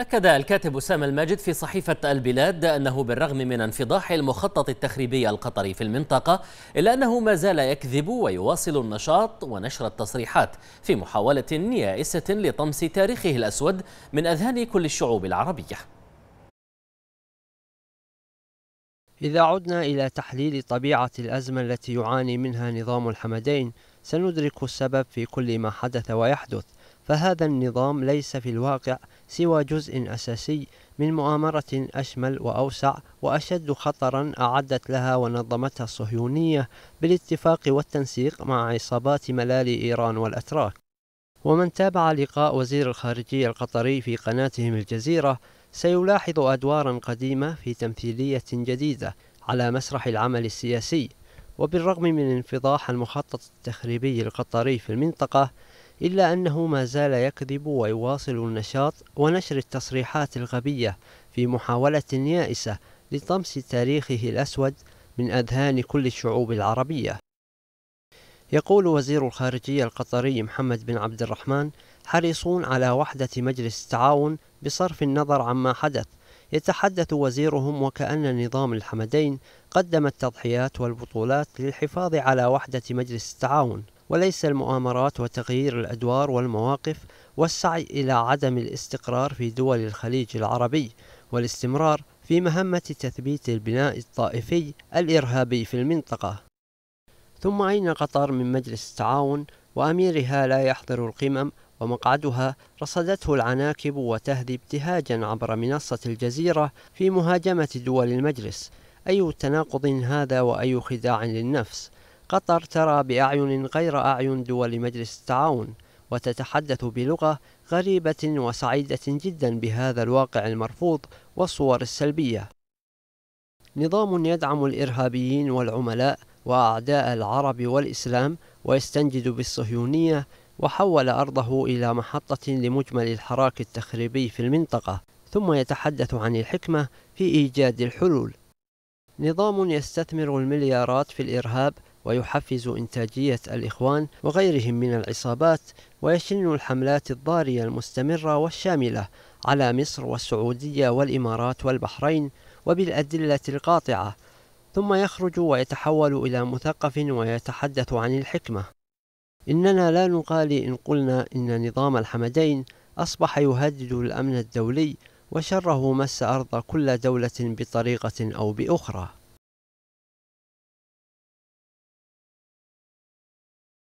أكد الكاتب أسامة الماجد في صحيفة البلاد أنه بالرغم من انفضاح المخطط التخريبي القطري في المنطقة إلا أنه ما زال يكذب ويواصل النشاط ونشر التصريحات في محاولة يائسة لطمس تاريخه الأسود من أذهان كل الشعوب العربية إذا عدنا إلى تحليل طبيعة الأزمة التي يعاني منها نظام الحمدين سندرك السبب في كل ما حدث ويحدث فهذا النظام ليس في الواقع سوى جزء أساسي من مؤامرة أشمل وأوسع وأشد خطرا أعدت لها ونظمتها الصهيونية بالاتفاق والتنسيق مع عصابات ملالي إيران والأتراك ومن تابع لقاء وزير الخارجية القطري في قناتهم الجزيرة سيلاحظ أدوارا قديمة في تمثيلية جديدة على مسرح العمل السياسي وبالرغم من انفضاح المخطط التخريبي القطري في المنطقة إلا أنه ما زال يكذب ويواصل النشاط ونشر التصريحات الغبية في محاولة يائسة لطمس تاريخه الأسود من أذهان كل الشعوب العربية يقول وزير الخارجية القطري محمد بن عبد الرحمن حريصون على وحدة مجلس التعاون بصرف النظر عما حدث يتحدث وزيرهم وكأن نظام الحمدين قدم التضحيات والبطولات للحفاظ على وحدة مجلس التعاون وليس المؤامرات وتغيير الأدوار والمواقف والسعي إلى عدم الاستقرار في دول الخليج العربي والاستمرار في مهمة تثبيت البناء الطائفي الإرهابي في المنطقة ثم أين قطر من مجلس التعاون وأميرها لا يحضر القمم ومقعدها رصدته العناكب وتهدي ابتهاجا عبر منصة الجزيرة في مهاجمة دول المجلس أي تناقض هذا وأي خداع للنفس قطر ترى بأعين غير أعين دول مجلس التعاون وتتحدث بلغة غريبة وسعيدة جدا بهذا الواقع المرفوض والصور السلبية نظام يدعم الإرهابيين والعملاء وأعداء العرب والإسلام ويستنجد بالصهيونية وحول أرضه إلى محطة لمجمل الحراك التخريبي في المنطقة ثم يتحدث عن الحكمة في إيجاد الحلول نظام يستثمر المليارات في الإرهاب ويحفز إنتاجية الإخوان وغيرهم من العصابات ويشن الحملات الضارية المستمرة والشاملة على مصر والسعودية والإمارات والبحرين وبالأدلة القاطعة ثم يخرج ويتحول إلى مثقف ويتحدث عن الحكمة إننا لا نقال إن قلنا إن نظام الحمدين أصبح يهدد الأمن الدولي وشره مس أرض كل دولة بطريقة أو بأخرى